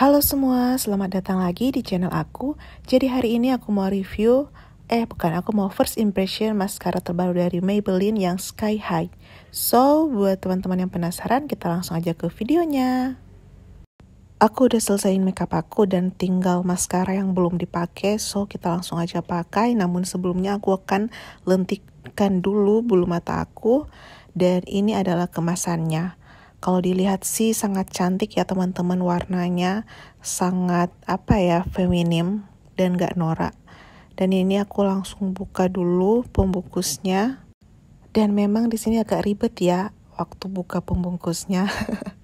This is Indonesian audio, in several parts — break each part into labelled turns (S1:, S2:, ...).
S1: Halo semua, selamat datang lagi di channel aku. Jadi hari ini aku mau review, eh bukan, aku mau first impression maskara terbaru dari Maybelline yang Sky High. So, buat teman-teman yang penasaran, kita langsung aja ke videonya. Aku udah selesaiin makeup aku dan tinggal maskara yang belum dipakai, so kita langsung aja pakai. Namun sebelumnya aku akan lentikkan dulu bulu mata aku, dan ini adalah kemasannya. Kalau dilihat sih sangat cantik ya teman-teman warnanya sangat apa ya feminim dan gak norak. Dan ini aku langsung buka dulu pembungkusnya. Dan memang di sini agak ribet ya waktu buka pembungkusnya.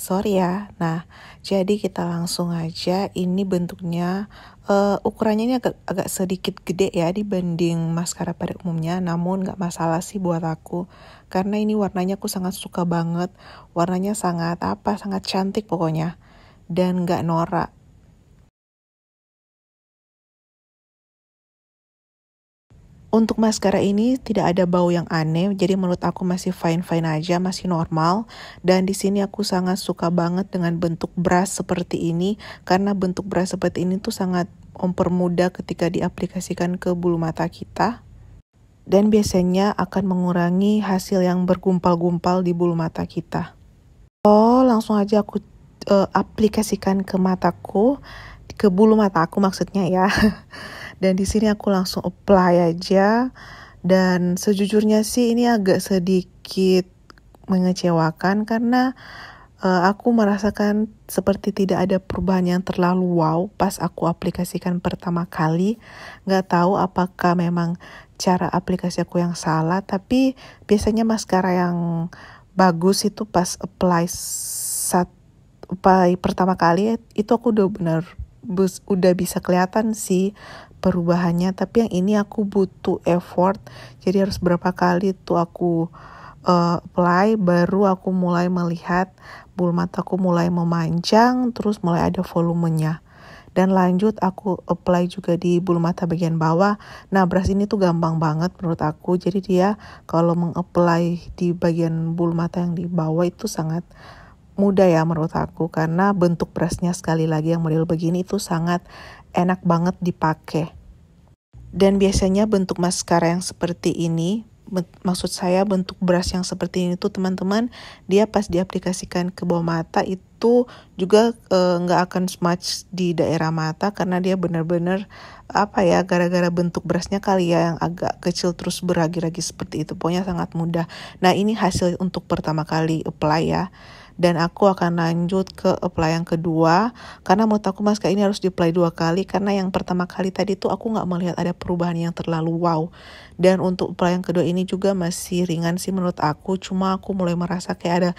S1: Sorry ya. Nah, jadi kita langsung aja ini bentuknya uh, ukurannya ini agak agak sedikit gede ya dibanding maskara pada umumnya, namun nggak masalah sih buat aku karena ini warnanya aku sangat suka banget. Warnanya sangat apa? Sangat cantik pokoknya dan nggak norak. Untuk maskara ini tidak ada bau yang aneh, jadi menurut aku masih fine-fine aja, masih normal. Dan di sini aku sangat suka banget dengan bentuk brush seperti ini, karena bentuk brush seperti ini tuh sangat mempermudah ketika diaplikasikan ke bulu mata kita. Dan biasanya akan mengurangi hasil yang bergumpal-gumpal di bulu mata kita. Oh, langsung aja aku uh, aplikasikan ke mataku, ke bulu mata aku maksudnya ya. dan di sini aku langsung apply aja dan sejujurnya sih ini agak sedikit mengecewakan karena uh, aku merasakan seperti tidak ada perubahan yang terlalu wow pas aku aplikasikan pertama kali nggak tahu apakah memang cara aplikasi aku yang salah tapi biasanya maskara yang bagus itu pas apply saat apply pertama kali itu aku udah bener udah bisa kelihatan sih perubahannya tapi yang ini aku butuh effort jadi harus berapa kali tuh aku uh, apply baru aku mulai melihat bulu mataku mulai memanjang terus mulai ada volumenya dan lanjut aku apply juga di bulu mata bagian bawah. Nah, brush ini tuh gampang banget menurut aku. Jadi dia kalau mengapply di bagian bulu mata yang di bawah itu sangat mudah ya menurut aku karena bentuk brushnya sekali lagi yang model begini itu sangat enak banget dipakai. Dan biasanya bentuk maskara yang seperti ini, maksud saya bentuk brush yang seperti ini tuh teman-teman, dia pas diaplikasikan ke bawah mata itu juga eh, nggak uh, akan smudge di daerah mata karena dia benar-benar apa ya gara-gara bentuk brushnya kali ya yang agak kecil terus beragi-ragi seperti itu. Pokoknya sangat mudah. Nah ini hasil untuk pertama kali apply ya dan aku akan lanjut ke apply yang kedua karena menurut aku masker ini harus di apply dua kali karena yang pertama kali tadi tuh aku nggak melihat ada perubahan yang terlalu wow dan untuk apply yang kedua ini juga masih ringan sih menurut aku cuma aku mulai merasa kayak ada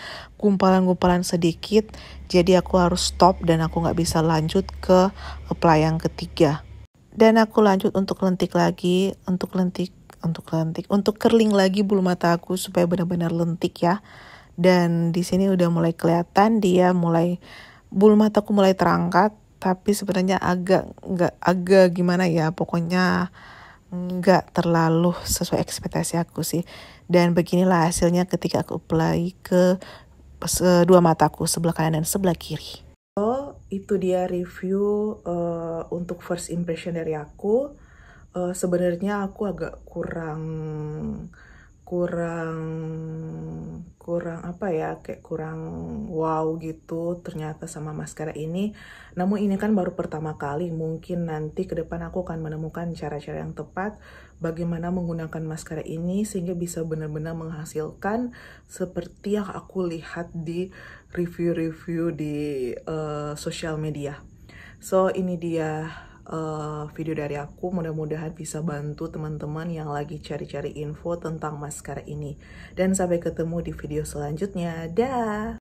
S1: gumpalan-gumpalan sedikit jadi aku harus stop dan aku nggak bisa lanjut ke apply yang ketiga dan aku lanjut untuk lentik lagi untuk lentik untuk lentik untuk kerling lagi bulu mata aku supaya benar-benar lentik ya dan di sini udah mulai kelihatan dia mulai bulu mataku mulai terangkat tapi sebenarnya agak nggak agak gimana ya pokoknya nggak terlalu sesuai ekspektasi aku sih dan beginilah hasilnya ketika aku apply ke dua mataku sebelah kanan dan sebelah kiri oh itu dia review uh, untuk first impression dari aku uh, sebenarnya aku agak kurang kurang kurang apa ya kayak kurang wow gitu ternyata sama maskara ini namun ini kan baru pertama kali mungkin nanti ke depan aku akan menemukan cara-cara yang tepat bagaimana menggunakan maskara ini sehingga bisa benar-benar menghasilkan seperti yang aku lihat di review-review di uh, sosial media so ini dia uh, video dari aku mudah-mudahan bisa bantu teman-teman yang lagi cari-cari info tentang masker ini. Dan sampai ketemu di video selanjutnya. Dah.